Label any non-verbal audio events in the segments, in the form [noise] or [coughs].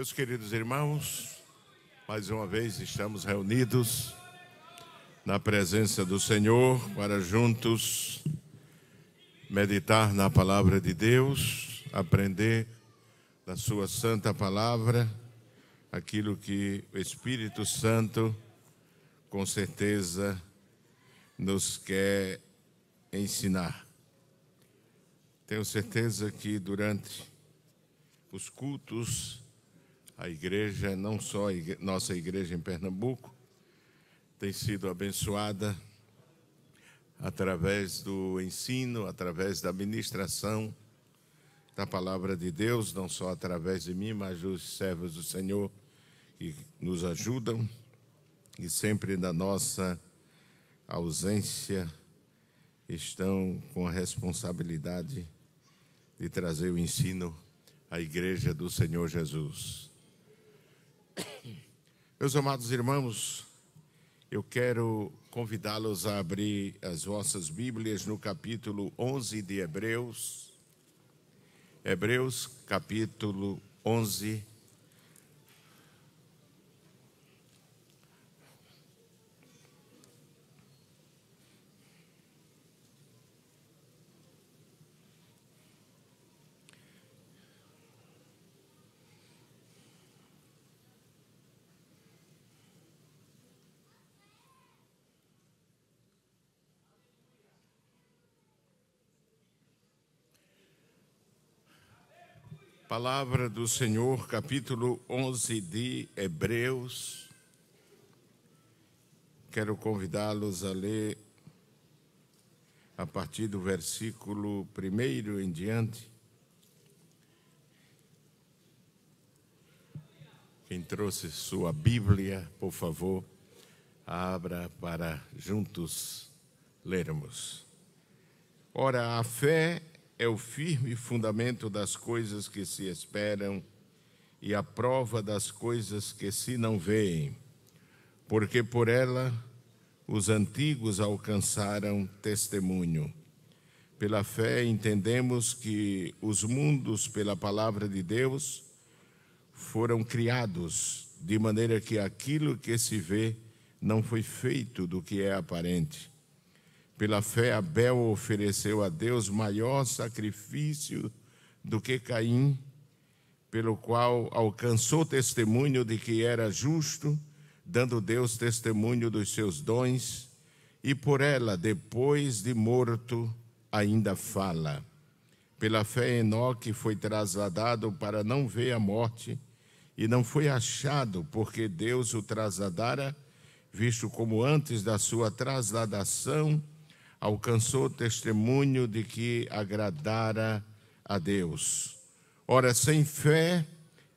Meus queridos irmãos, mais uma vez estamos reunidos na presença do Senhor para juntos meditar na palavra de Deus, aprender da Sua Santa Palavra aquilo que o Espírito Santo, com certeza, nos quer ensinar. Tenho certeza que durante os cultos a igreja, não só a igreja, nossa igreja em Pernambuco, tem sido abençoada através do ensino, através da ministração da palavra de Deus, não só através de mim, mas dos servos do Senhor que nos ajudam e sempre na nossa ausência estão com a responsabilidade de trazer o ensino à igreja do Senhor Jesus. Meus amados irmãos, eu quero convidá-los a abrir as vossas Bíblias no capítulo 11 de Hebreus. Hebreus, capítulo 11, Palavra do Senhor, capítulo 11 de Hebreus. Quero convidá-los a ler a partir do versículo 1 em diante. Quem trouxe sua Bíblia, por favor, abra para juntos lermos. Ora, a fé é o firme fundamento das coisas que se esperam e a prova das coisas que se não veem, porque por ela os antigos alcançaram testemunho. Pela fé entendemos que os mundos, pela palavra de Deus, foram criados, de maneira que aquilo que se vê não foi feito do que é aparente. Pela fé, Abel ofereceu a Deus maior sacrifício do que Caim, pelo qual alcançou testemunho de que era justo, dando Deus testemunho dos seus dons, e por ela, depois de morto, ainda fala. Pela fé, Enoque foi trasladado para não ver a morte, e não foi achado, porque Deus o trasladara, visto como antes da sua trasladação alcançou testemunho de que agradara a Deus. Ora, sem fé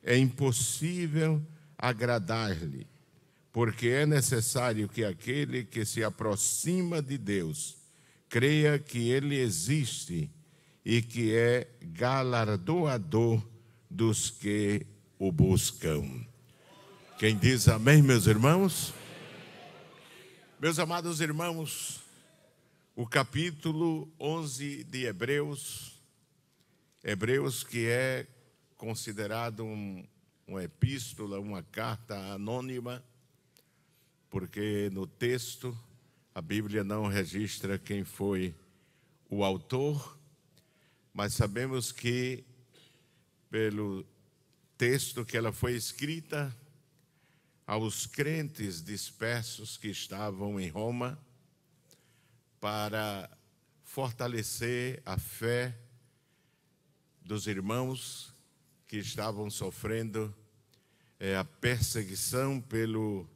é impossível agradar-lhe, porque é necessário que aquele que se aproxima de Deus creia que ele existe e que é galardoador dos que o buscam. Quem diz amém, meus irmãos? Meus amados irmãos, o capítulo 11 de Hebreus, Hebreus que é considerado um, uma epístola, uma carta anônima, porque no texto a Bíblia não registra quem foi o autor, mas sabemos que pelo texto que ela foi escrita aos crentes dispersos que estavam em Roma, para fortalecer a fé dos irmãos que estavam sofrendo é, a perseguição pelo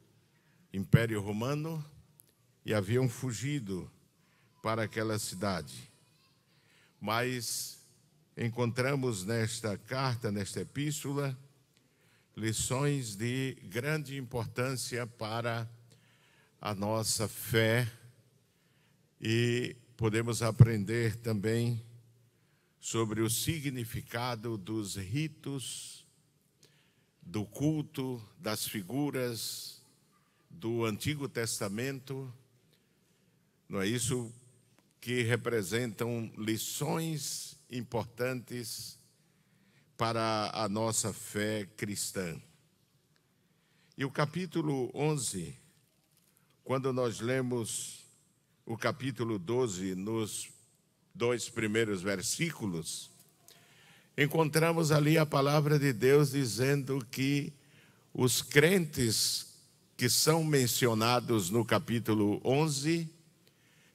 Império Romano e haviam fugido para aquela cidade. Mas encontramos nesta carta, nesta epístola, lições de grande importância para a nossa fé e podemos aprender também sobre o significado dos ritos, do culto, das figuras do Antigo Testamento. Não é isso que representam lições importantes para a nossa fé cristã. E o capítulo 11, quando nós lemos o capítulo 12, nos dois primeiros versículos, encontramos ali a palavra de Deus dizendo que os crentes que são mencionados no capítulo 11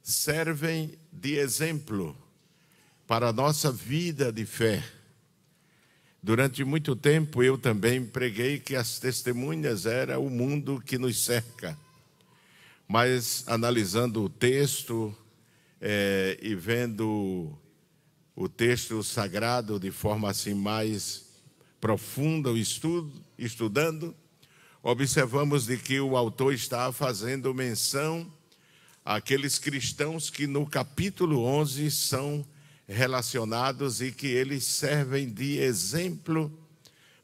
servem de exemplo para a nossa vida de fé. Durante muito tempo eu também preguei que as testemunhas era o mundo que nos cerca. Mas analisando o texto é, e vendo o texto sagrado de forma assim mais profunda, o estudo, estudando, observamos de que o autor está fazendo menção àqueles cristãos que no capítulo 11 são relacionados e que eles servem de exemplo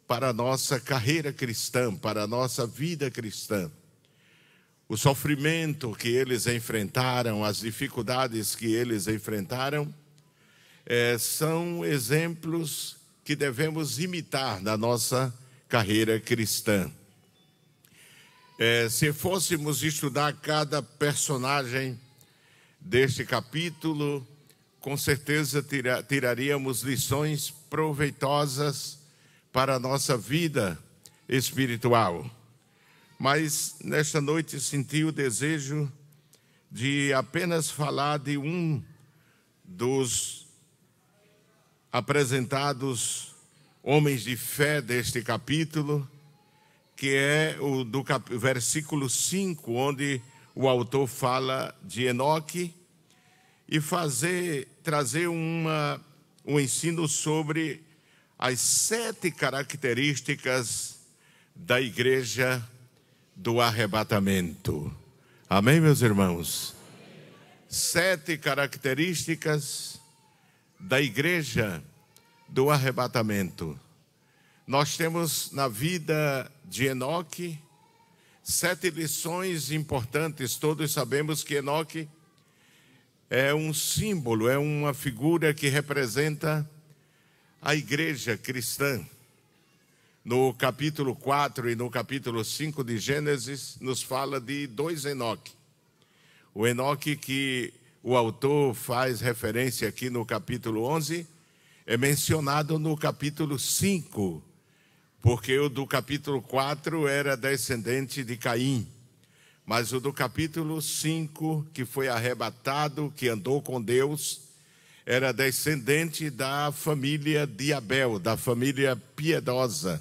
para a nossa carreira cristã, para a nossa vida cristã o sofrimento que eles enfrentaram, as dificuldades que eles enfrentaram, é, são exemplos que devemos imitar na nossa carreira cristã. É, se fôssemos estudar cada personagem deste capítulo, com certeza tira, tiraríamos lições proveitosas para a nossa vida espiritual mas nesta noite senti o desejo de apenas falar de um dos apresentados homens de fé deste capítulo, que é o do cap... versículo 5, onde o autor fala de Enoque e fazer trazer uma um ensino sobre as sete características da igreja do arrebatamento. Amém, meus irmãos? Sete características da igreja do arrebatamento. Nós temos na vida de Enoque sete lições importantes. Todos sabemos que Enoque é um símbolo, é uma figura que representa a igreja cristã no capítulo 4 e no capítulo 5 de Gênesis, nos fala de dois Enoque. O Enoque que o autor faz referência aqui no capítulo 11 é mencionado no capítulo 5, porque o do capítulo 4 era descendente de Caim. Mas o do capítulo 5, que foi arrebatado, que andou com Deus, era descendente da família de Abel, da família piedosa.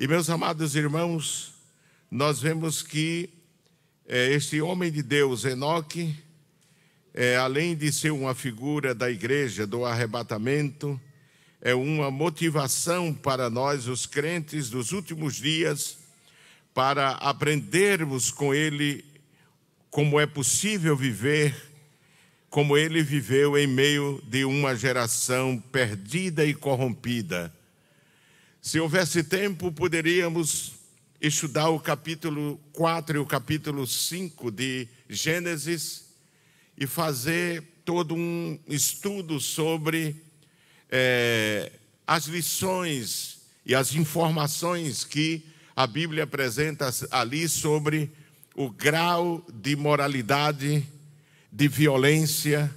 E, meus amados irmãos, nós vemos que é, este homem de Deus, Enoque, é, além de ser uma figura da igreja, do arrebatamento, é uma motivação para nós, os crentes dos últimos dias, para aprendermos com ele como é possível viver, como ele viveu em meio de uma geração perdida e corrompida se houvesse tempo, poderíamos estudar o capítulo 4 e o capítulo 5 de Gênesis e fazer todo um estudo sobre é, as lições e as informações que a Bíblia apresenta ali sobre o grau de moralidade, de violência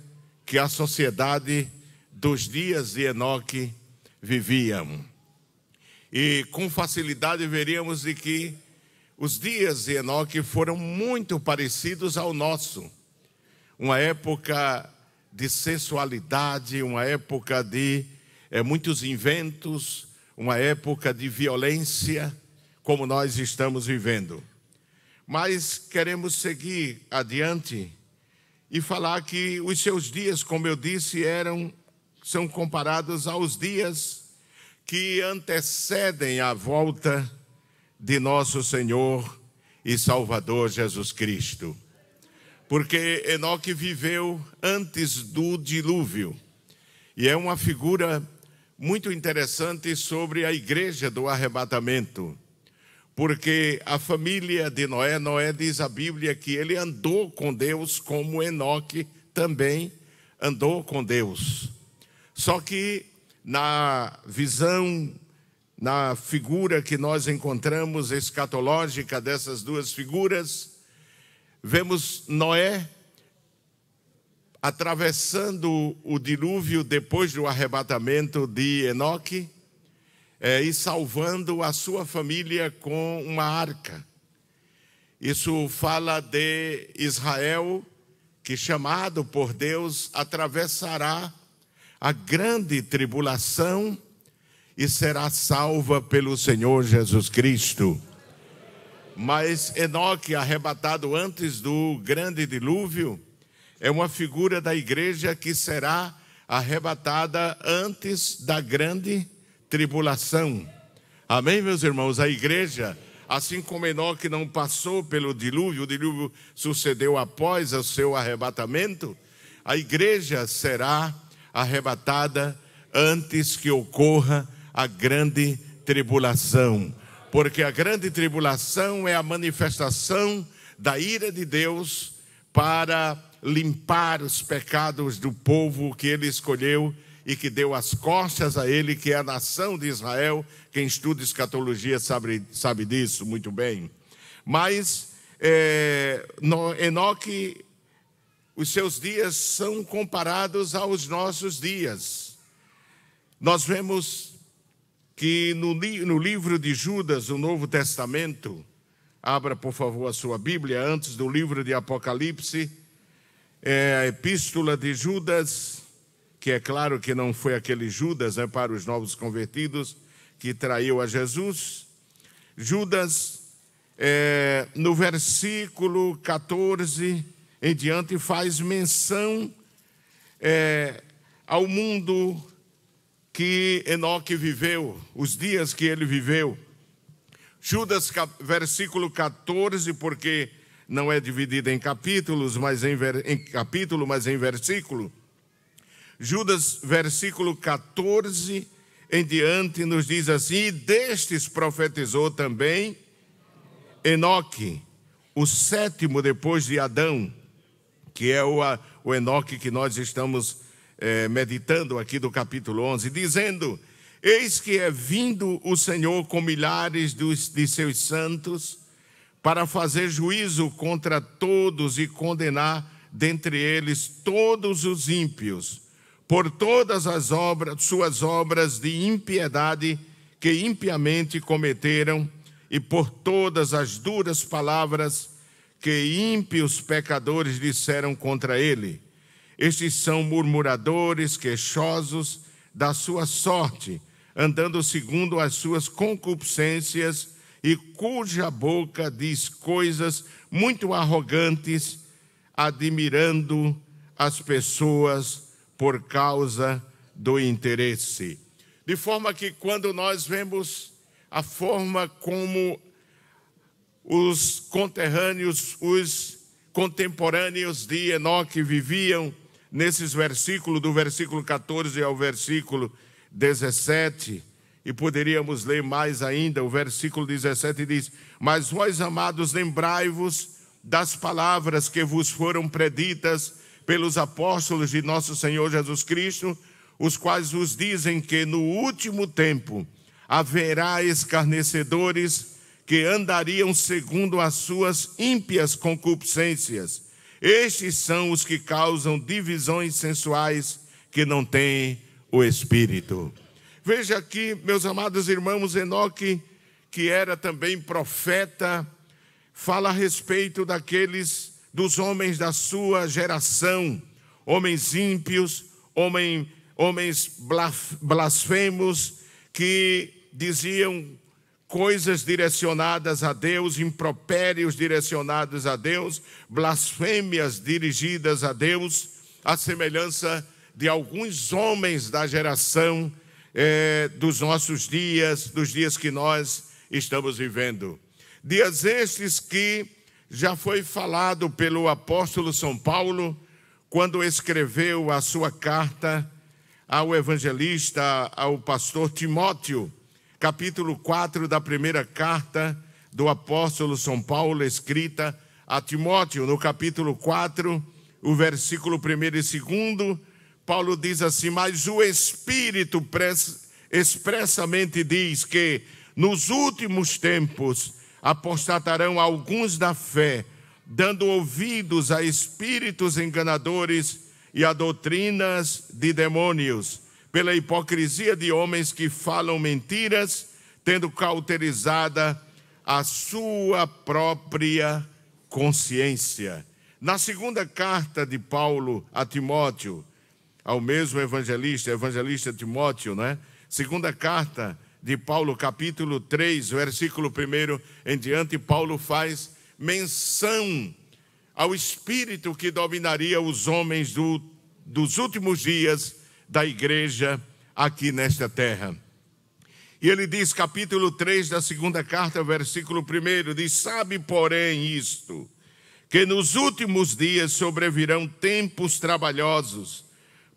que a sociedade dos dias de Enoque viviam. E com facilidade veríamos de que os dias de Enoque foram muito parecidos ao nosso. Uma época de sensualidade, uma época de é, muitos inventos, uma época de violência, como nós estamos vivendo. Mas queremos seguir adiante e falar que os seus dias, como eu disse, eram são comparados aos dias que antecedem a volta de nosso Senhor e Salvador Jesus Cristo. Porque Enoque viveu antes do dilúvio. E é uma figura muito interessante sobre a igreja do arrebatamento. Porque a família de Noé, Noé diz a Bíblia que ele andou com Deus como Enoque também andou com Deus. Só que na visão, na figura que nós encontramos escatológica dessas duas figuras, vemos Noé atravessando o dilúvio depois do arrebatamento de Enoque é, e salvando a sua família com uma arca. Isso fala de Israel, que chamado por Deus atravessará a grande tribulação e será salva pelo Senhor Jesus Cristo. Mas Enoque, arrebatado antes do grande dilúvio, é uma figura da igreja que será arrebatada antes da grande tribulação. Amém, meus irmãos? A igreja, assim como Enoque não passou pelo dilúvio, o dilúvio sucedeu após o seu arrebatamento, a igreja será arrebatada antes que ocorra a grande tribulação. Porque a grande tribulação é a manifestação da ira de Deus para limpar os pecados do povo que ele escolheu e que deu as costas a ele, que é a nação de Israel. Quem estuda escatologia sabe, sabe disso muito bem. Mas é, no, Enoque os seus dias são comparados aos nossos dias. Nós vemos que no, no livro de Judas, o Novo Testamento, abra por favor a sua Bíblia, antes do livro de Apocalipse, é a epístola de Judas, que é claro que não foi aquele Judas né, para os novos convertidos que traiu a Jesus. Judas, é, no versículo 14 em diante, faz menção é, ao mundo que Enoque viveu, os dias que ele viveu. Judas, versículo 14, porque não é dividido em capítulos, mas em, em capítulo, mas em versículo. Judas, versículo 14 em diante, nos diz assim: E destes profetizou também Enoque, o sétimo depois de Adão, que é o, o Enoque que nós estamos é, meditando aqui do capítulo 11, dizendo: Eis que é vindo o Senhor com milhares dos, de seus santos para fazer juízo contra todos e condenar dentre eles todos os ímpios, por todas as obras, suas obras de impiedade que impiamente cometeram, e por todas as duras palavras que ímpios pecadores disseram contra ele. Estes são murmuradores, queixosos da sua sorte, andando segundo as suas concupiscências e cuja boca diz coisas muito arrogantes, admirando as pessoas por causa do interesse. De forma que quando nós vemos a forma como os conterrâneos, os contemporâneos de Enoque viviam nesses versículos, do versículo 14 ao versículo 17, e poderíamos ler mais ainda, o versículo 17 diz: Mas vós, amados, lembrai-vos das palavras que vos foram preditas pelos apóstolos de nosso Senhor Jesus Cristo, os quais vos dizem que no último tempo haverá escarnecedores que andariam segundo as suas ímpias concupiscências. Estes são os que causam divisões sensuais que não têm o espírito. Veja aqui, meus amados irmãos, Enoque, que era também profeta, fala a respeito daqueles dos homens da sua geração, homens ímpios, homem, homens blasfemos que diziam coisas direcionadas a Deus, impropérios direcionados a Deus, blasfêmias dirigidas a Deus, à semelhança de alguns homens da geração eh, dos nossos dias, dos dias que nós estamos vivendo. Dias estes que já foi falado pelo apóstolo São Paulo quando escreveu a sua carta ao evangelista, ao pastor Timóteo capítulo 4 da primeira carta do apóstolo São Paulo, escrita a Timóteo, no capítulo 4, o versículo 1 e 2, Paulo diz assim: Mas o Espírito expressamente diz que nos últimos tempos apostatarão alguns da fé, dando ouvidos a espíritos enganadores e a doutrinas de demônios pela hipocrisia de homens que falam mentiras, tendo cauterizada a sua própria consciência. Na segunda carta de Paulo a Timóteo, ao mesmo evangelista, evangelista Timóteo, né? Segunda carta de Paulo, capítulo 3, versículo 1 em diante, Paulo faz menção ao espírito que dominaria os homens do, dos últimos dias da igreja aqui nesta terra. E ele diz, capítulo 3 da segunda carta, versículo 1, diz: Sabe, porém, isto, que nos últimos dias sobrevirão tempos trabalhosos,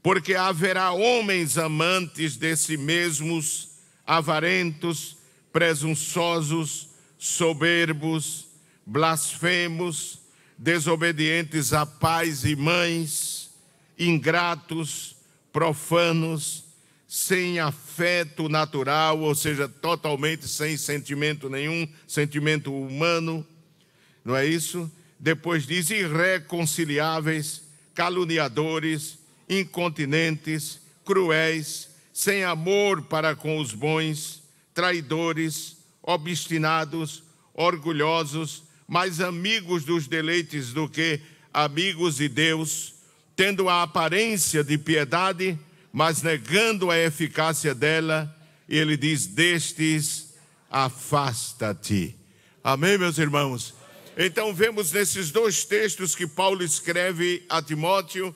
porque haverá homens amantes de si mesmos, avarentos, presunçosos, soberbos, blasfemos, desobedientes a pais e mães, ingratos, profanos, sem afeto natural, ou seja, totalmente sem sentimento nenhum, sentimento humano, não é isso? Depois diz irreconciliáveis, caluniadores, incontinentes, cruéis, sem amor para com os bons, traidores, obstinados, orgulhosos, mais amigos dos deleites do que amigos de Deus tendo a aparência de piedade, mas negando a eficácia dela, e ele diz: Destes, afasta-te. Amém, meus irmãos? Então, vemos nesses dois textos que Paulo escreve a Timóteo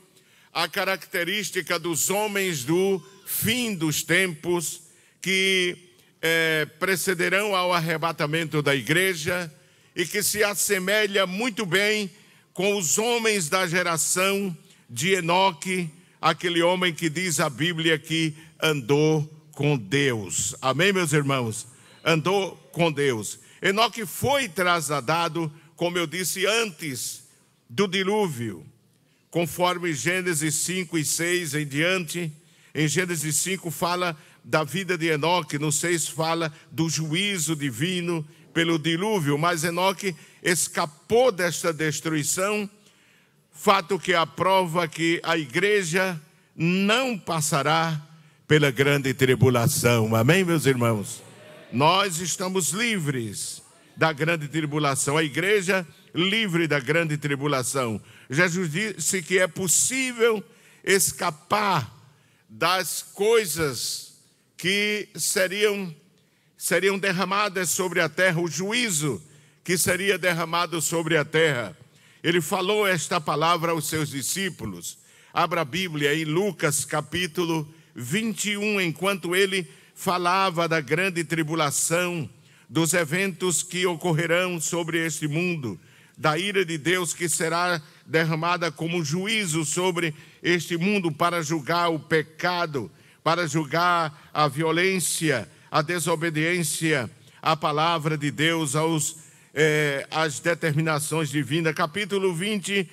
a característica dos homens do fim dos tempos que é, precederão ao arrebatamento da igreja e que se assemelha muito bem com os homens da geração de Enoque, aquele homem que diz a Bíblia que andou com Deus. Amém, meus irmãos? Andou com Deus. Enoque foi trasladado, como eu disse antes, do dilúvio, conforme Gênesis 5 e 6 em diante. Em Gênesis 5 fala da vida de Enoque, no 6 fala do juízo divino pelo dilúvio, mas Enoque escapou desta destruição fato que aprova que a igreja não passará pela grande tribulação. Amém, meus irmãos? Nós estamos livres da grande tribulação. A igreja livre da grande tribulação. Jesus disse que é possível escapar das coisas que seriam seriam derramadas sobre a terra, o juízo que seria derramado sobre a terra. Ele falou esta palavra aos seus discípulos. Abra a Bíblia em Lucas capítulo 21, enquanto ele falava da grande tribulação, dos eventos que ocorrerão sobre este mundo, da ira de Deus que será derramada como juízo sobre este mundo para julgar o pecado, para julgar a violência, a desobediência à palavra de Deus, aos é, as determinações divinas. Capítulo 21,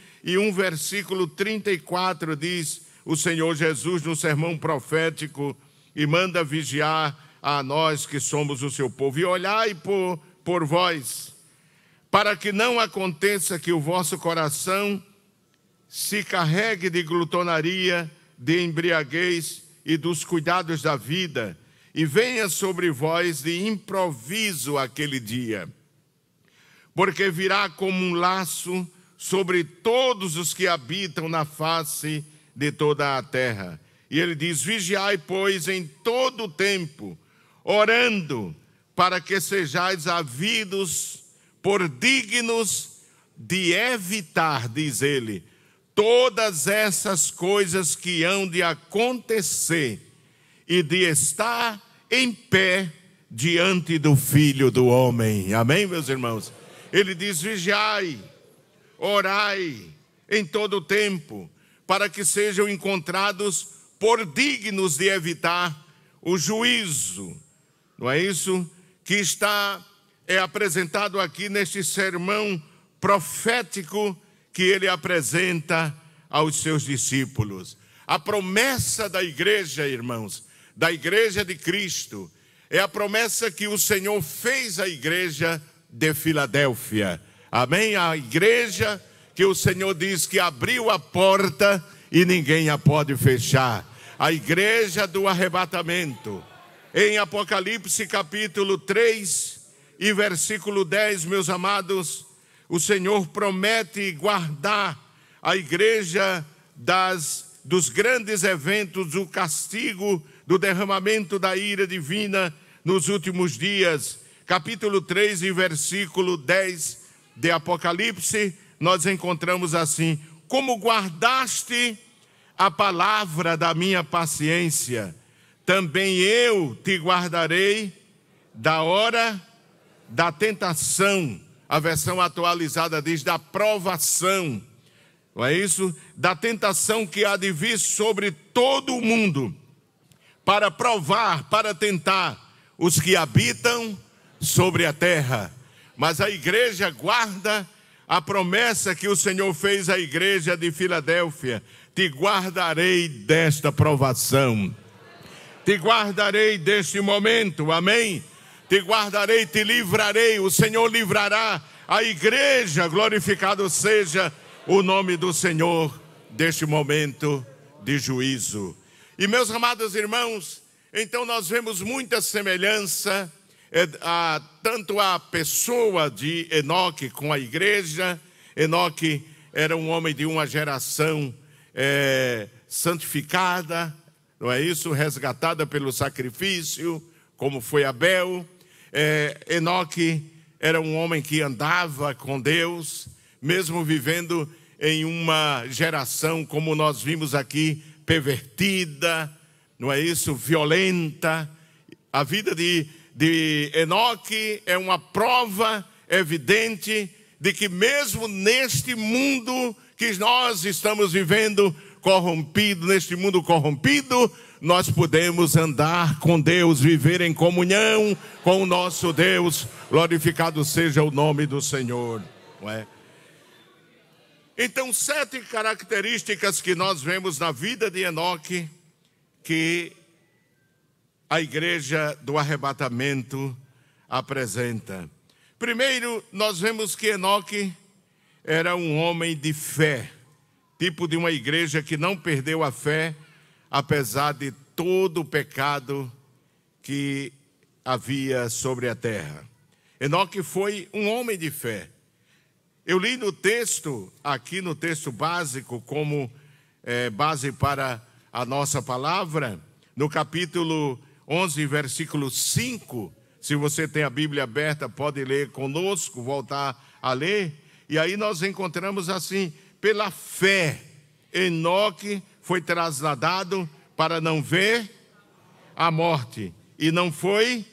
versículo 34 diz o Senhor Jesus no sermão profético e manda vigiar a nós que somos o seu povo e olhai por, por vós, para que não aconteça que o vosso coração se carregue de glutonaria, de embriaguez e dos cuidados da vida, e venha sobre vós de improviso aquele dia porque virá como um laço sobre todos os que habitam na face de toda a terra. E ele diz: Vigiai, pois, em todo o tempo, orando, para que sejais havidos por dignos de evitar, diz ele, todas essas coisas que hão de acontecer e de estar em pé diante do Filho do Homem. Amém, meus irmãos? Ele diz: vigiai, orai em todo o tempo, para que sejam encontrados por dignos de evitar o juízo. Não é isso que está é apresentado aqui neste sermão profético que ele apresenta aos seus discípulos. A promessa da igreja, irmãos, da igreja de Cristo, é a promessa que o Senhor fez à igreja de Filadélfia. Amém? A igreja que o Senhor diz que abriu a porta e ninguém a pode fechar. A igreja do arrebatamento. Em Apocalipse capítulo 3 e versículo 10, meus amados, o Senhor promete guardar a igreja das dos grandes eventos do castigo, do derramamento da ira divina nos últimos dias capítulo 3 e versículo 10 de Apocalipse, nós encontramos assim: Como guardaste a palavra da minha paciência, também eu te guardarei da hora da tentação. A versão atualizada diz da provação. Não é isso? Da tentação que há de vir sobre todo o mundo para provar, para tentar os que habitam sobre a terra. Mas a igreja guarda a promessa que o Senhor fez à igreja de Filadélfia: te guardarei desta provação, te guardarei deste momento, amém? Te guardarei, te livrarei, o Senhor livrará a igreja, glorificado seja o nome do Senhor deste momento de juízo. E meus amados irmãos, então nós vemos muita semelhança é, a, tanto a pessoa de Enoque com a igreja. Enoque era um homem de uma geração é, santificada, não é isso? Resgatada pelo sacrifício, como foi Abel. É, Enoque era um homem que andava com Deus, mesmo vivendo em uma geração, como nós vimos aqui, pervertida, não é isso? Violenta. A vida de de Enoque é uma prova evidente de que, mesmo neste mundo que nós estamos vivendo, corrompido, neste mundo corrompido, nós podemos andar com Deus, viver em comunhão com o nosso Deus. Glorificado seja o nome do Senhor. É? Então, sete características que nós vemos na vida de Enoque que a igreja do arrebatamento apresenta. Primeiro, nós vemos que Enoque era um homem de fé, tipo de uma igreja que não perdeu a fé, apesar de todo o pecado que havia sobre a terra. Enoque foi um homem de fé. Eu li no texto, aqui no texto básico, como é, base para a nossa palavra, no capítulo 11, versículo 5. Se você tem a Bíblia aberta, pode ler conosco, voltar a ler. E aí nós encontramos assim: pela fé, Enoque foi trasladado para não ver a morte, e não foi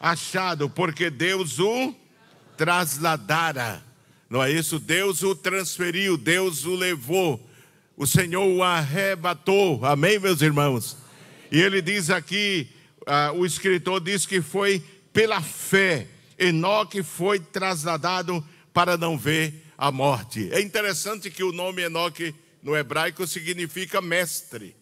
achado, porque Deus o trasladara. Não é isso? Deus o transferiu, Deus o levou, o Senhor o arrebatou. Amém, meus irmãos? E ele diz aqui ah, o escritor diz que foi pela fé. Enoque foi trasladado para não ver a morte. É interessante que o nome Enoque no hebraico significa mestre.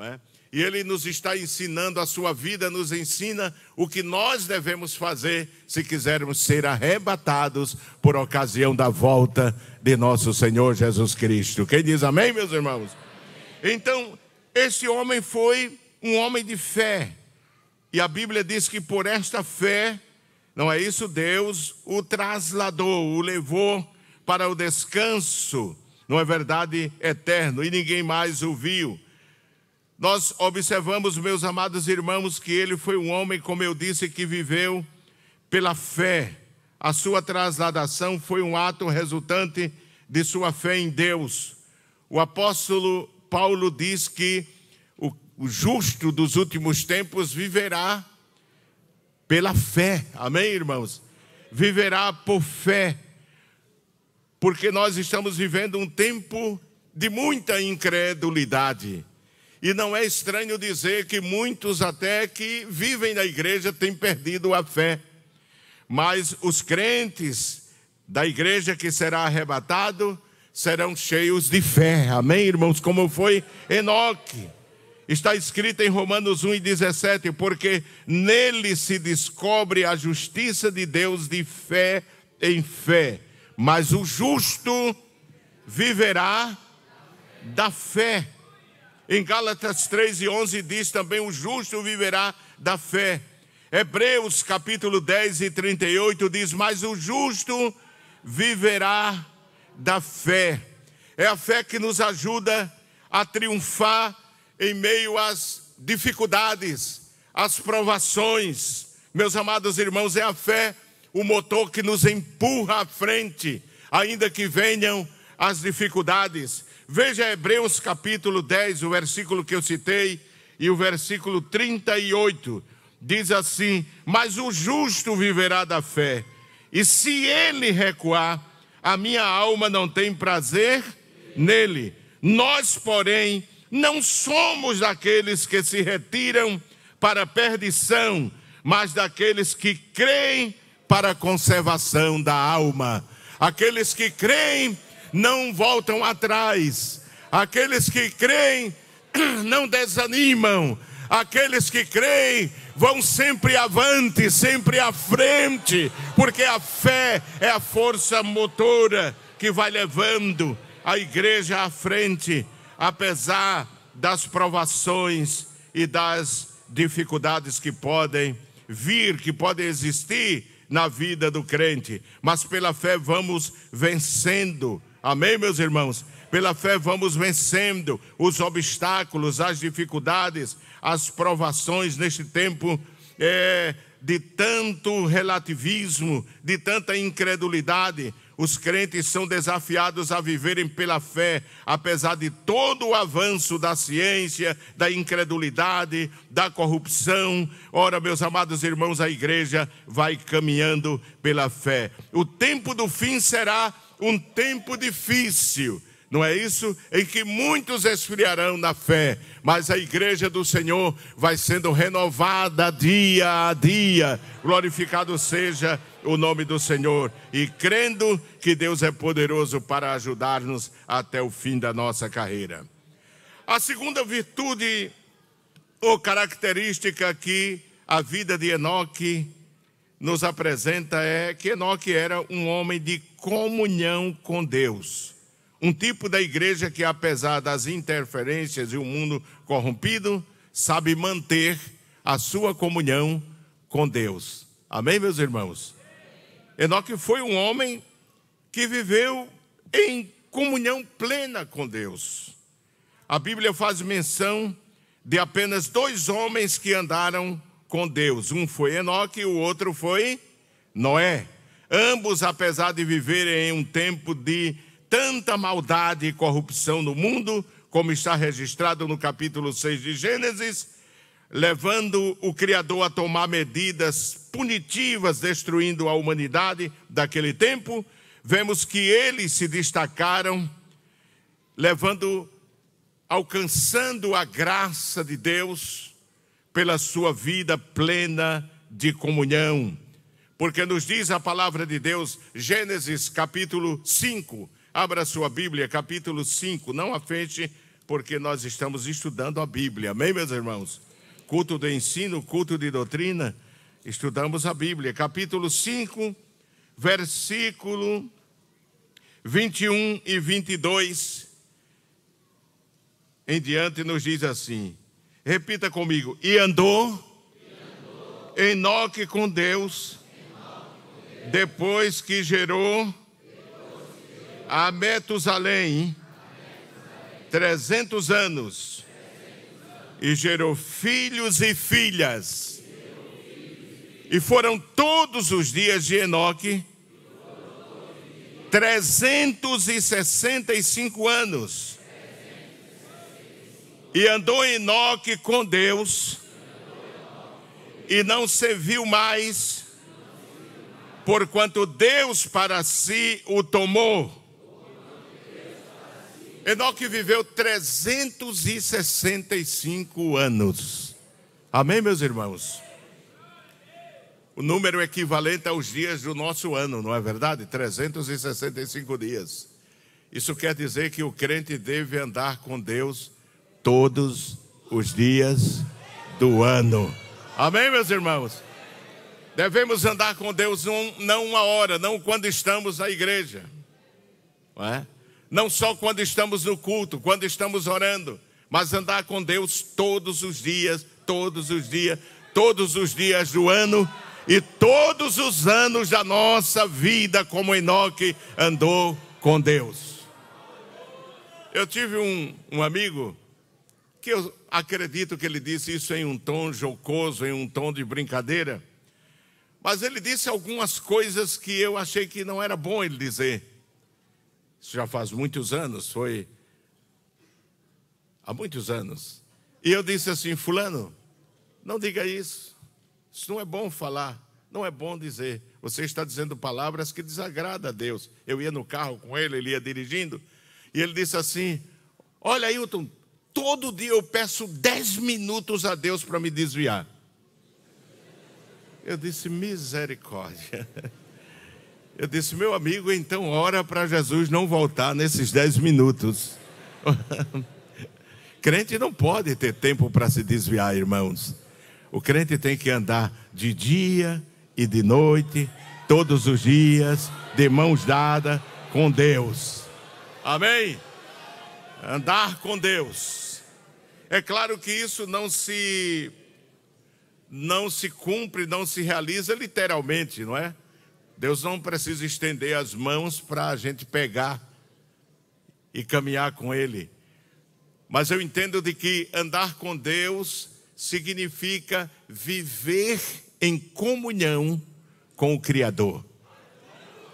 É? E ele nos está ensinando, a sua vida nos ensina o que nós devemos fazer se quisermos ser arrebatados por ocasião da volta de nosso Senhor Jesus Cristo. Quem diz amém, meus irmãos? Amém. Então, esse homem foi um homem de fé. E a Bíblia diz que por esta fé, não é isso? Deus o trasladou, o levou para o descanso, não é verdade? Eterno, e ninguém mais o viu. Nós observamos, meus amados irmãos, que ele foi um homem, como eu disse, que viveu pela fé. A sua trasladação foi um ato resultante de sua fé em Deus. O apóstolo Paulo diz que o justo dos últimos tempos viverá pela fé. Amém, irmãos? Viverá por fé. Porque nós estamos vivendo um tempo de muita incredulidade. E não é estranho dizer que muitos até que vivem na igreja têm perdido a fé. Mas os crentes da igreja que será arrebatado serão cheios de fé. Amém, irmãos? Como foi Enoque está escrita em Romanos 1,17, porque nele se descobre a justiça de Deus de fé em fé, mas o justo viverá da fé. Em Gálatas 3 e 11 diz também: o justo viverá da fé. Hebreus capítulo 10 e 38 diz: Mas o justo viverá da fé. É a fé que nos ajuda a triunfar em meio às dificuldades, às provações. Meus amados irmãos, é a fé o motor que nos empurra à frente, ainda que venham as dificuldades. Veja Hebreus capítulo 10, o versículo que eu citei, e o versículo 38. Diz assim: Mas o justo viverá da fé, e se ele recuar, a minha alma não tem prazer nele. Nós, porém, não somos daqueles que se retiram para a perdição, mas daqueles que creem para a conservação da alma. Aqueles que creem não voltam atrás. Aqueles que creem [clears throat] não desanimam. Aqueles que creem vão sempre avante, sempre à frente, porque a fé é a força motora que vai levando a igreja à frente apesar das provações e das dificuldades que podem vir, que podem existir na vida do crente, mas pela fé vamos vencendo. Amém, meus irmãos? Pela fé vamos vencendo os obstáculos, as dificuldades, as provações neste tempo é, de tanto relativismo, de tanta incredulidade, os crentes são desafiados a viverem pela fé, apesar de todo o avanço da ciência, da incredulidade, da corrupção. Ora, meus amados irmãos, a igreja vai caminhando pela fé. O tempo do fim será um tempo difícil. Não é isso? Em que muitos esfriarão na fé, mas a igreja do Senhor vai sendo renovada dia a dia. Glorificado seja o nome do Senhor e crendo que Deus é poderoso para ajudar-nos até o fim da nossa carreira. A segunda virtude ou característica que a vida de Enoque nos apresenta é que Enoque era um homem de comunhão com Deus. Um tipo da igreja que, apesar das interferências e o um mundo corrompido, sabe manter a sua comunhão com Deus. Amém, meus irmãos? Enoque foi um homem que viveu em comunhão plena com Deus. A Bíblia faz menção de apenas dois homens que andaram com Deus. Um foi Enoque e o outro foi Noé. Ambos, apesar de viverem em um tempo de tanta maldade e corrupção no mundo, como está registrado no capítulo 6 de Gênesis, levando o Criador a tomar medidas punitivas, destruindo a humanidade daquele tempo, vemos que eles se destacaram, levando, alcançando a graça de Deus pela sua vida plena de comunhão. Porque nos diz a palavra de Deus, Gênesis capítulo 5. Abra sua Bíblia, capítulo 5. Não a porque nós estamos estudando a Bíblia. Amém, meus irmãos? culto de ensino, culto de doutrina, estudamos a Bíblia, capítulo 5, versículo 21 e 22 em diante, nos diz assim: repita comigo, e andou, e andou. Enoque com Deus, depois que gerou, a Metusalém, a Metusalém. 300 anos e gerou filhos e filhas. E foram todos os dias de Enoque 365 anos. E andou Enoque com Deus e não serviu mais, porquanto Deus para si o tomou. Enoque viveu 365 anos. Amém, meus irmãos? O número equivalente aos dias do nosso ano, não é verdade? 365 dias. Isso quer dizer que o crente deve andar com Deus todos os dias do ano. Amém, meus irmãos? Devemos andar com Deus não uma hora, não quando estamos na igreja. Não é? não só quando estamos no culto, quando estamos orando, mas andar com Deus todos os dias, todos os dias, todos os dias do ano e todos os anos da nossa vida, como Enoque andou com Deus. Eu tive um, um amigo que eu acredito que ele disse isso em um tom jocoso, em um tom de brincadeira, mas ele disse algumas coisas que eu achei que não era bom ele dizer. Isso já faz muitos anos, foi há muitos anos. E eu disse assim: Fulano, não diga isso. Isso não é bom falar, não é bom dizer. Você está dizendo palavras que desagradam a Deus. Eu ia no carro com ele, ele ia dirigindo, e ele disse assim: Olha, Hilton, todo dia eu peço dez minutos a Deus para me desviar. Eu disse: Misericórdia. [laughs] Eu disse, meu amigo, então ora para Jesus não voltar nesses dez minutos. [laughs] crente não pode ter tempo para se desviar, irmãos. O crente tem que andar de dia e de noite, todos os dias, de mãos dadas com Deus. Amém? Andar com Deus. É claro que isso não se não se cumpre, não se realiza literalmente, não é? Deus não precisa estender as mãos para a gente pegar e caminhar com Ele. Mas eu entendo de que andar com Deus significa viver em comunhão com o Criador.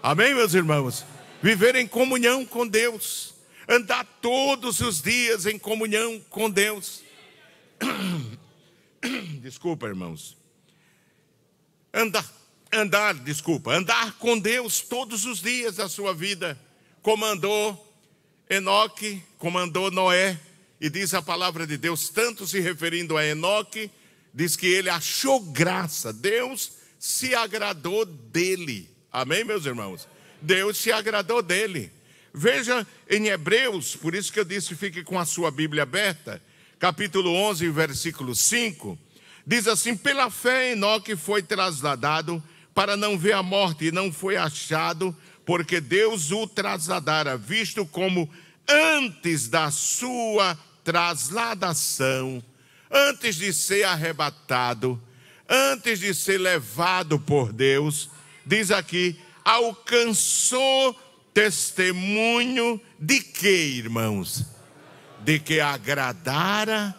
Amém, meus irmãos? Viver em comunhão com Deus. Andar todos os dias em comunhão com Deus. [coughs] Desculpa, irmãos. Andar andar, desculpa, andar com Deus todos os dias da sua vida. Comandou Enoque, comandou Noé, e diz a palavra de Deus, tanto se referindo a Enoque, diz que ele achou graça, Deus se agradou dele. Amém, meus irmãos? Deus se agradou dele. Veja em Hebreus, por isso que eu disse, fique com a sua Bíblia aberta, capítulo 11, versículo 5, diz assim: Pela fé, Enoque foi trasladado para não ver a morte, e não foi achado, porque Deus o trasladara, visto como antes da sua trasladação, antes de ser arrebatado, antes de ser levado por Deus, diz aqui, alcançou testemunho de que, irmãos? De que agradara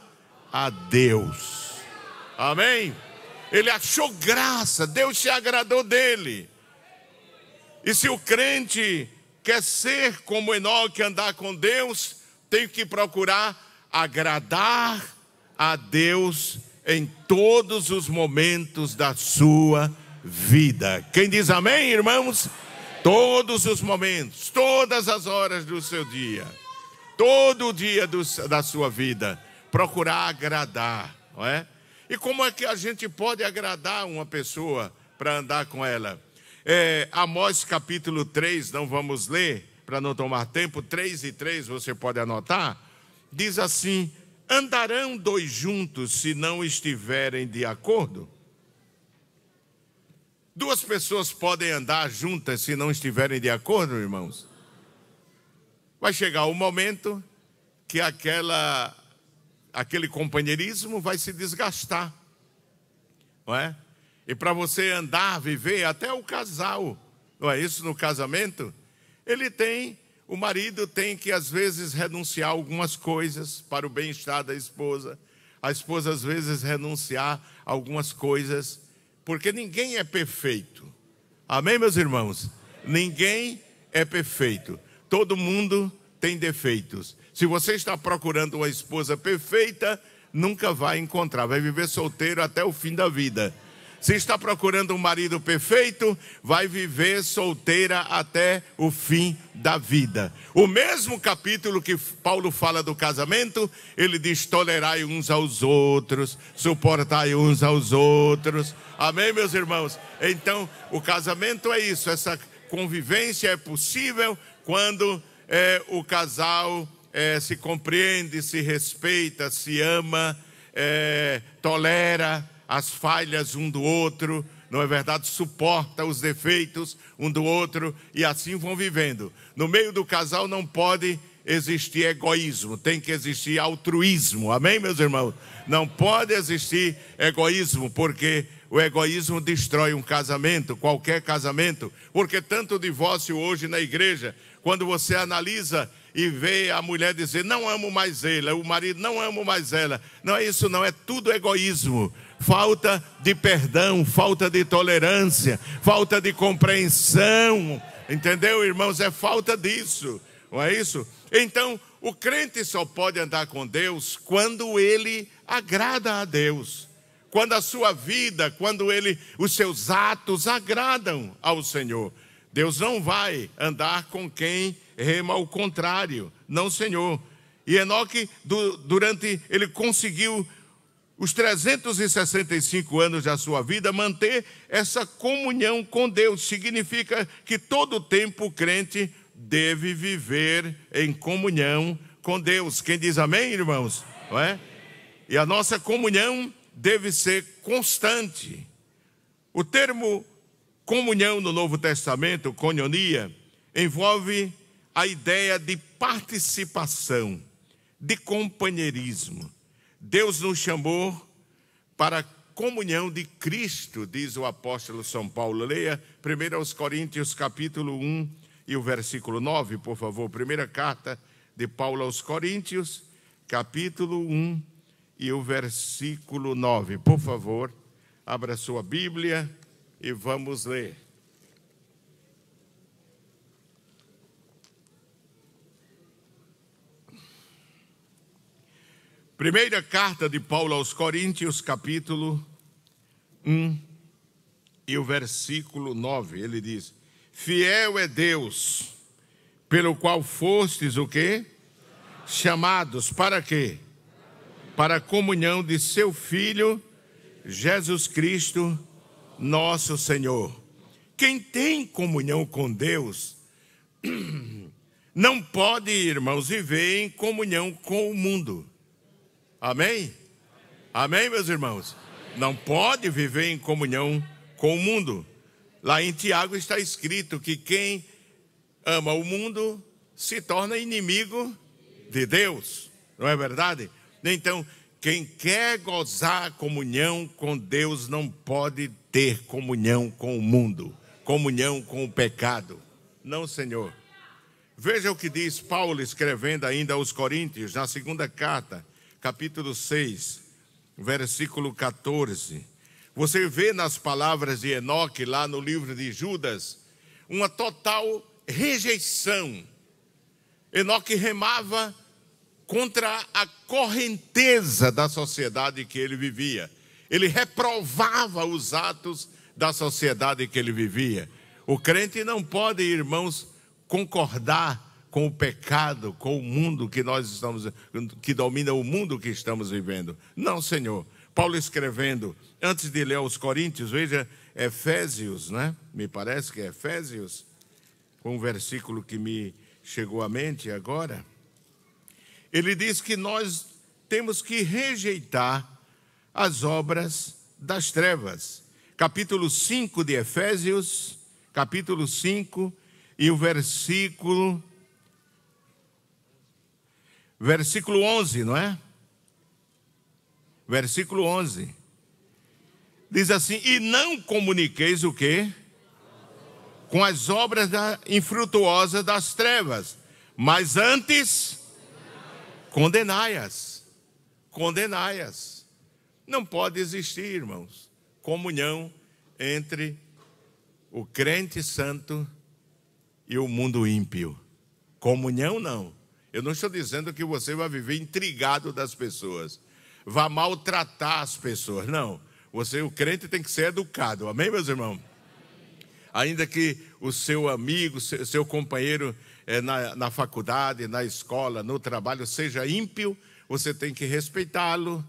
a Deus. Amém? ele achou graça, Deus se agradou dele. E se o crente quer ser como Enoque, andar com Deus, tem que procurar agradar a Deus em todos os momentos da sua vida. Quem diz amém, irmãos? Todos os momentos, todas as horas do seu dia, todo o dia do, da sua vida, procurar agradar, não é? E como é que a gente pode agradar uma pessoa para andar com ela? É, Amós capítulo 3, não vamos ler, para não tomar tempo, 3 e 3 você pode anotar. Diz assim: Andarão dois juntos se não estiverem de acordo? Duas pessoas podem andar juntas se não estiverem de acordo, irmãos? Vai chegar o momento que aquela aquele companheirismo vai se desgastar, não é? E para você andar, viver, até o casal, não é isso? No casamento, ele tem, o marido tem que às vezes renunciar algumas coisas para o bem-estar da esposa, a esposa às vezes renunciar algumas coisas, porque ninguém é perfeito. Amém, meus irmãos? Ninguém é perfeito. Todo mundo tem defeitos. Se você está procurando uma esposa perfeita, nunca vai encontrar, vai viver solteiro até o fim da vida. Se está procurando um marido perfeito, vai viver solteira até o fim da vida. O mesmo capítulo que Paulo fala do casamento, ele diz: tolerai uns aos outros, suportai uns aos outros. Amém, meus irmãos? Então, o casamento é isso, essa convivência é possível quando é, o casal é, se compreende, se respeita, se ama, é, tolera as falhas um do outro, não é verdade? Suporta os defeitos um do outro e assim vão vivendo. No meio do casal não pode existir egoísmo, tem que existir altruísmo, amém, meus irmãos? Não pode existir egoísmo, porque o egoísmo destrói um casamento, qualquer casamento, porque tanto divórcio hoje na igreja, quando você analisa e vê a mulher dizer: Não amo mais ele, o marido não amo mais ela. Não é isso, não, é tudo egoísmo. Falta de perdão, falta de tolerância, falta de compreensão. Entendeu, irmãos? É falta disso, não é isso? Então, o crente só pode andar com Deus quando ele agrada a Deus. Quando a sua vida, quando ele, os seus atos agradam ao Senhor. Deus não vai andar com quem rema ao contrário, não Senhor. E Enoque, durante, ele conseguiu os 365 anos da sua vida, manter essa comunhão com Deus. Significa que todo tempo o crente deve viver em comunhão com Deus. Quem diz amém, irmãos? Não é? E a nossa comunhão deve ser constante. O termo comunhão no Novo Testamento, cononia, envolve a ideia de participação, de companheirismo. Deus nos chamou para a comunhão de Cristo, diz o apóstolo São Paulo. Leia 1 aos Coríntios, capítulo 1 e o versículo 9, por favor. Primeira carta de Paulo aos Coríntios, capítulo 1 e o versículo 9. Por favor, abra sua Bíblia e vamos ler. Primeira carta de Paulo aos Coríntios, capítulo 1 e o versículo 9, ele diz: Fiel é Deus, pelo qual fostes o quê? Chamados para quê? Para a comunhão de seu filho Jesus Cristo, nosso Senhor. Quem tem comunhão com Deus, [clears throat] não pode, irmãos, viver em comunhão com o mundo. Amém? Amém, meus irmãos? Não pode viver em comunhão com o mundo. Lá em Tiago está escrito que quem ama o mundo se torna inimigo de Deus. Não é verdade? Então, quem quer gozar comunhão com Deus não pode ter comunhão com o mundo, comunhão com o pecado. Não, Senhor. Veja o que diz Paulo escrevendo ainda aos Coríntios, na segunda carta capítulo 6, versículo 14. Você vê nas palavras de Enoque, lá no livro de Judas, uma total rejeição. Enoque remava contra a correnteza da sociedade que ele vivia. Ele reprovava os atos da sociedade que ele vivia. O crente não pode, irmãos, concordar com o pecado, com o mundo que nós estamos, que domina o mundo que estamos vivendo. Não, Senhor. Paulo escrevendo, antes de ler aos Coríntios, veja Efésios, né? Me parece que é Efésios, com um versículo que me chegou à mente agora. Ele diz que nós temos que rejeitar as obras das trevas. Capítulo 5 de Efésios, capítulo 5 e o versículo versículo 11, não é? Versículo 11. Diz assim: E não comuniqueis o quê? Com as obras da, infrutuosas das trevas, mas antes condenai-as. Condenai-as. Não pode existir, irmãos, comunhão entre o crente santo e o mundo ímpio. Comunhão não. Eu não estou dizendo que você vai viver intrigado das pessoas, vai maltratar as pessoas. Não. Você, o crente, tem que ser educado. Amém, meus irmãos? Ainda que o seu amigo, seu, seu companheiro é, na, na faculdade, na escola, no trabalho, seja ímpio, você tem que respeitá-lo,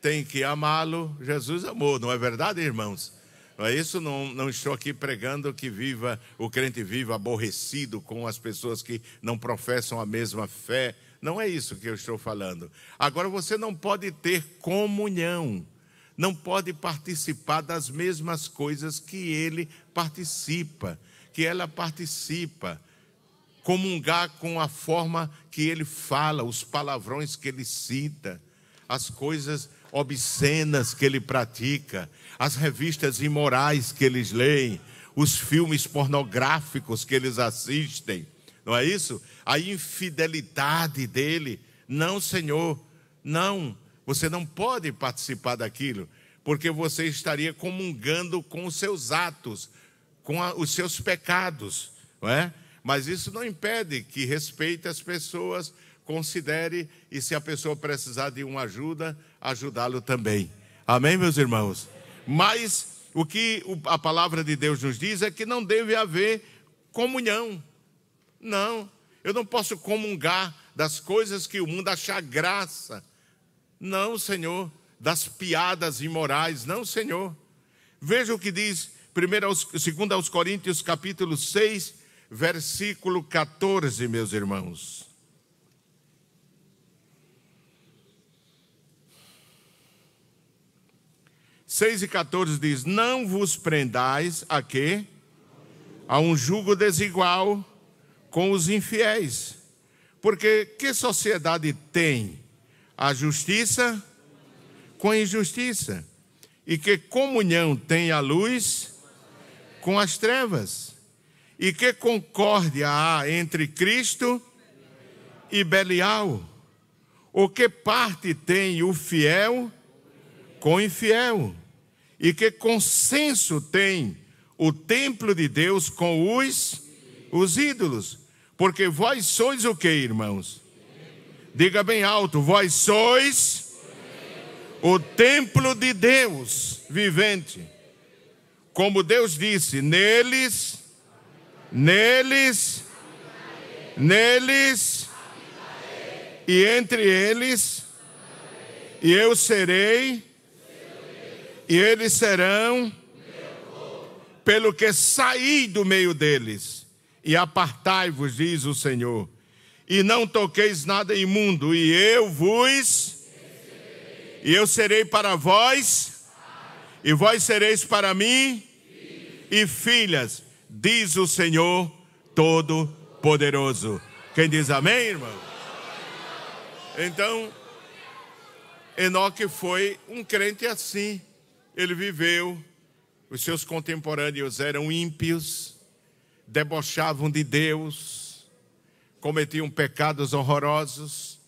tem que amá-lo. Jesus amou, não é verdade, irmãos? Não é isso? Não, não estou aqui pregando que viva o crente viva aborrecido com as pessoas que não professam a mesma fé. Não é isso que eu estou falando. Agora você não pode ter comunhão, não pode participar das mesmas coisas que ele participa, que ela participa. Comungar com a forma que ele fala, os palavrões que ele cita, as coisas obscenas que ele pratica, as revistas imorais que eles leem, os filmes pornográficos que eles assistem, não é isso? A infidelidade dele. Não, Senhor, não, você não pode participar daquilo, porque você estaria comungando com os seus atos, com a, os seus pecados, não é? Mas isso não impede que respeite as pessoas, considere e se a pessoa precisar de uma ajuda, ajudá-lo também. Amém, meus irmãos? Mas o que a palavra de Deus nos diz é que não deve haver comunhão. Não, eu não posso comungar das coisas que o mundo acha graça. Não, Senhor, das piadas imorais, não, Senhor. Veja o que diz primeiro aos, segundo aos Coríntios, capítulo 6, versículo 14, meus irmãos. 6 e 14 diz: Não vos prendais a quê? A um jugo desigual com os infiéis. Porque que sociedade tem a justiça com a injustiça? E que comunhão tem a luz com as trevas? E que concórdia há entre Cristo e Belial? Ou que parte tem o fiel com o infiel? E que consenso tem o templo de Deus com os, os ídolos? Porque vós sois o que, irmãos? Diga bem alto: vós sois o templo de Deus vivente. Como Deus disse, neles, neles, neles, e entre eles, e eu serei e eles serão pelo que saí do meio deles e apartai-vos, diz o Senhor, e não toqueis nada imundo, e eu vos e eu serei para vós e vós sereis para mim e filhas, diz o Senhor todo poderoso. Quem diz amém, irmão? Então, Enoque foi um crente assim. Ele viveu, os seus contemporâneos eram ímpios, debochavam de Deus, cometiam pecados horrorosos,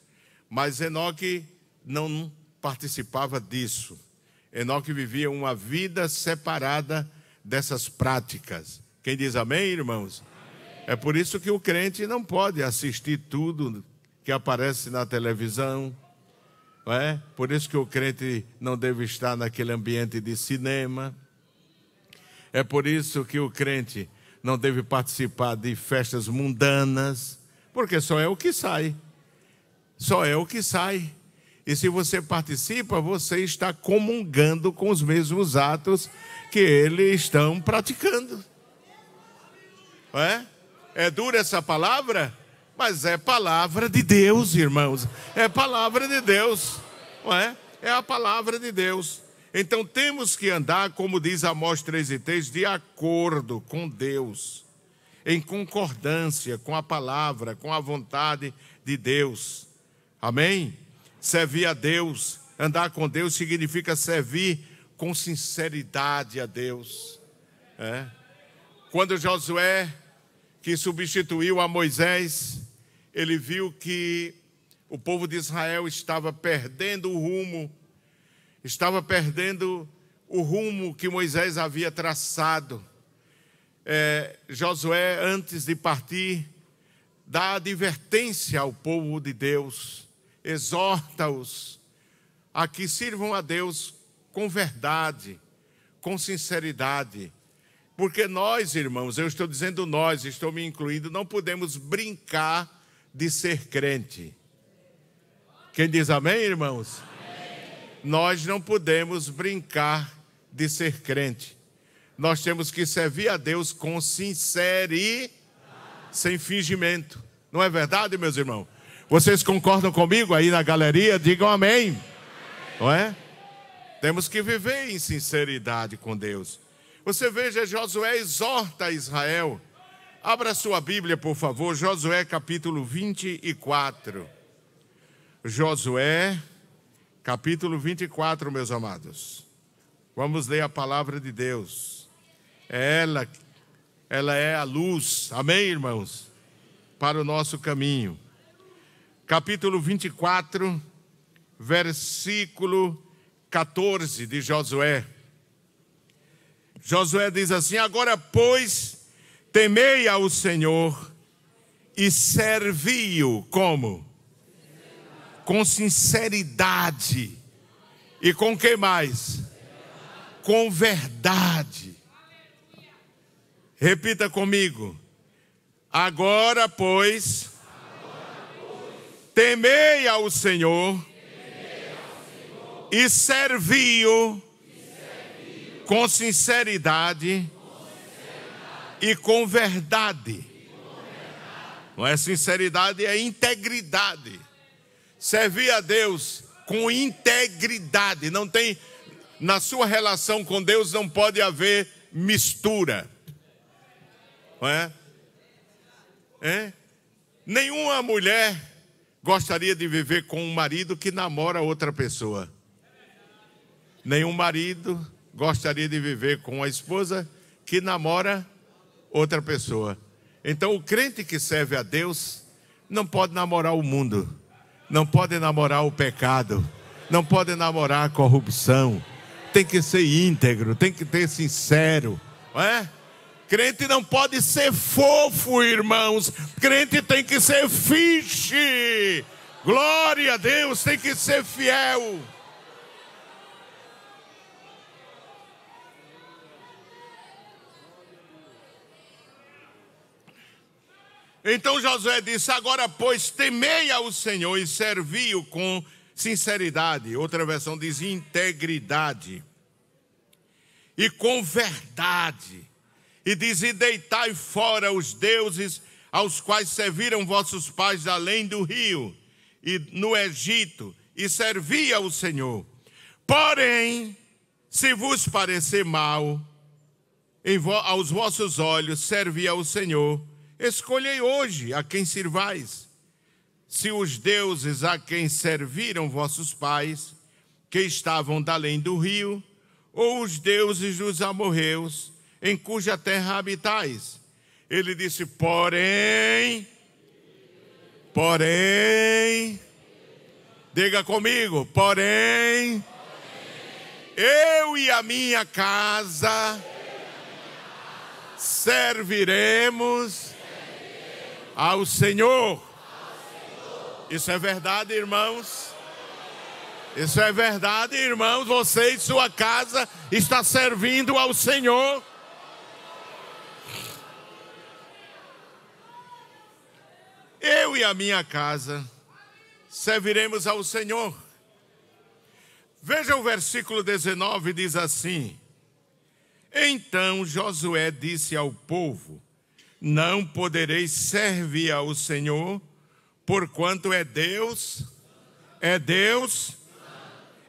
mas Enoque não participava disso. Enoque vivia uma vida separada dessas práticas. Quem diz amém, irmãos? Amém. É por isso que o crente não pode assistir tudo que aparece na televisão, não é? Por isso que o crente não deve estar naquele ambiente de cinema. É por isso que o crente não deve participar de festas mundanas, porque só é o que sai. Só é o que sai. E se você participa, você está comungando com os mesmos atos que eles estão praticando. É? É dura essa palavra? Mas é palavra de Deus, irmãos. É palavra de Deus, não é? É a palavra de Deus. Então temos que andar, como diz Amós 3,3, de acordo com Deus, em concordância com a palavra, com a vontade de Deus. Amém? Servir a Deus, andar com Deus significa servir com sinceridade a Deus. É. Quando Josué que substituiu a Moisés, ele viu que o povo de Israel estava perdendo o rumo, estava perdendo o rumo que Moisés havia traçado. É, Josué, antes de partir, dá advertência ao povo de Deus, exorta-os a que sirvam a Deus com verdade, com sinceridade porque nós, irmãos, eu estou dizendo nós, estou me incluindo, não podemos brincar de ser crente. Quem diz amém, irmãos? Amém. Nós não podemos brincar de ser crente. Nós temos que servir a Deus com sinceridade, sem fingimento. Não é verdade, meus irmãos? Vocês concordam comigo aí na galeria? Digam amém. amém. Não é? Temos que viver em sinceridade com Deus. Você veja, Josué exorta Israel. Abra sua Bíblia, por favor, Josué capítulo 24. Josué, capítulo 24, meus amados. Vamos ler a palavra de Deus. É ela, ela é a luz, amém, irmãos? Para o nosso caminho. Capítulo 24, versículo 14 de Josué. Josué diz assim: Agora, pois, temei ao Senhor e servi-o como? Com sinceridade. E com que mais? Com verdade. Repita comigo. Agora, pois, temei ao Senhor e servi-o com sinceridade, e com verdade. E com verdade. Não é sinceridade, é integridade. Servir a Deus com integridade. Não tem na sua relação com Deus não pode haver mistura. Não é? é? Nenhuma mulher gostaria de viver com um marido que namora outra pessoa. Nenhum marido gostaria de viver com a esposa que namora outra pessoa. Então, o crente que serve a Deus não pode namorar o mundo, não pode namorar o pecado, não pode namorar a corrupção. Tem que ser íntegro, tem que ser sincero, não é? Crente não pode ser fofo, irmãos. Crente tem que ser fixe. Glória a Deus, tem que ser fiel. Então Josué disse: Agora, pois, temei ao Senhor e servi-o com sinceridade. Outra versão diz integridade. E com verdade. E diz: E deitai fora os deuses aos quais serviram vossos pais além do rio e no Egito, e servi ao Senhor. Porém, se vos parecer mal, aos vossos olhos, servi ao Senhor Escolhei hoje a quem sirvais, se os deuses a quem serviram vossos pais, que estavam da além do rio, ou os deuses dos amorreus, em cuja terra habitais. Ele disse: Porém, porém, diga comigo, porém, eu e a minha casa serviremos ao Senhor. Isso é verdade, irmãos. Isso é verdade, irmãos. Você e sua casa está servindo ao Senhor. Eu e a minha casa serviremos ao Senhor. Veja o versículo 19: diz assim: Então Josué disse ao povo: não podereis servir ao Senhor, porquanto é Deus, é Deus,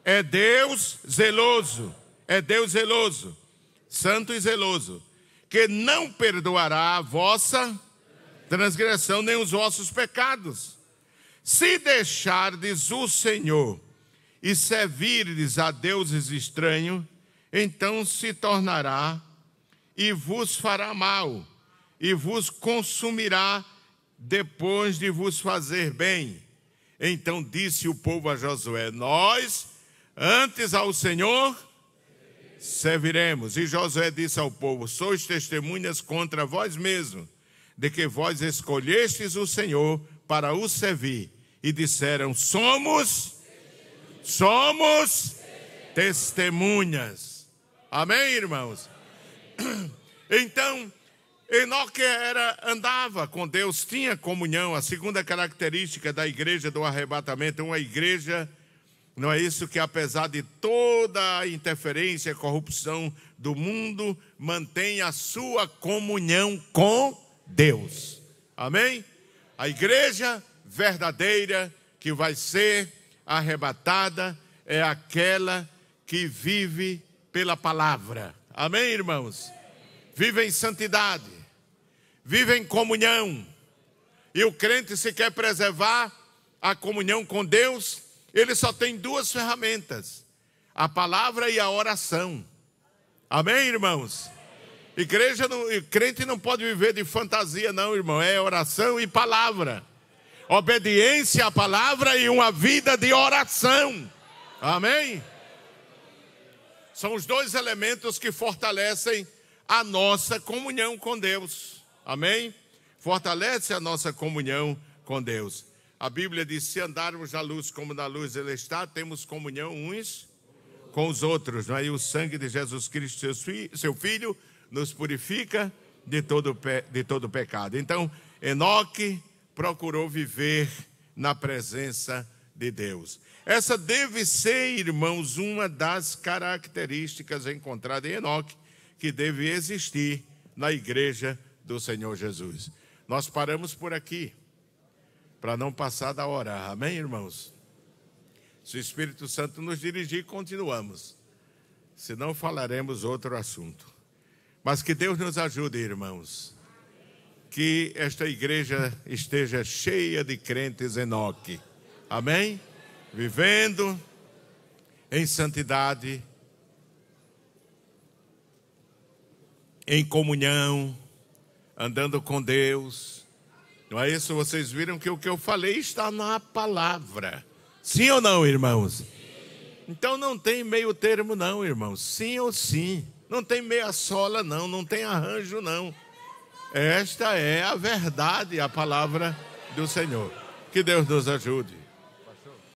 é Deus zeloso, é Deus zeloso, santo e zeloso, que não perdoará a vossa transgressão nem os vossos pecados. Se deixardes o Senhor e servirdes a deuses estranhos, então se tornará e vos fará mal e vos consumirá depois de vos fazer bem. Então disse o povo a Josué: Nós, antes ao Senhor, serviremos. E Josué disse ao povo: Sois testemunhas contra vós mesmos, de que vós escolhestes o Senhor para o servir. E disseram: Somos, somos testemunhas. Amém, irmãos? [clears throat] Então, Enoque era, andava com Deus, tinha comunhão, a segunda característica da igreja do arrebatamento, é uma igreja, não é isso que apesar de toda a interferência e corrupção do mundo, mantém a sua comunhão com Deus. Amém? A igreja verdadeira que vai ser arrebatada é aquela que vive pela palavra. Amém, irmãos? Vive em santidade vive em comunhão. E o crente, se quer preservar a comunhão com Deus, ele só tem duas ferramentas: a palavra e a oração. Amém, irmãos? Igreja, não, crente não pode viver de fantasia, não, irmão. É oração e palavra. Obediência à palavra e uma vida de oração. Amém? São os dois elementos que fortalecem a nossa comunhão com Deus. Amém? Fortalece a nossa comunhão com Deus. A Bíblia diz: se andarmos na luz como na luz ele está, temos comunhão uns com os outros. Não é? E o sangue de Jesus Cristo, seu Filho, nos purifica de todo, de todo pecado. Então, Enoque procurou viver na presença de Deus. Essa deve ser, irmãos, uma das características encontradas em Enoque, que deve existir na igreja do Senhor Jesus. Nós paramos por aqui, para não passar da hora. Amém, irmãos? Se o Espírito Santo nos dirigir, continuamos. Se não, falaremos outro assunto. Mas que Deus nos ajude, irmãos. Que esta igreja esteja cheia de crentes Enoque. Amém? Vivendo em santidade, em comunhão andando com Deus. Não é isso? Vocês viram que o que eu falei está na palavra. Sim ou não, irmãos? Então não tem meio termo, não, irmãos. Sim ou sim. Não tem meia sola, não. Não tem arranjo, não. Esta é a verdade, a palavra do Senhor. Que Deus nos ajude.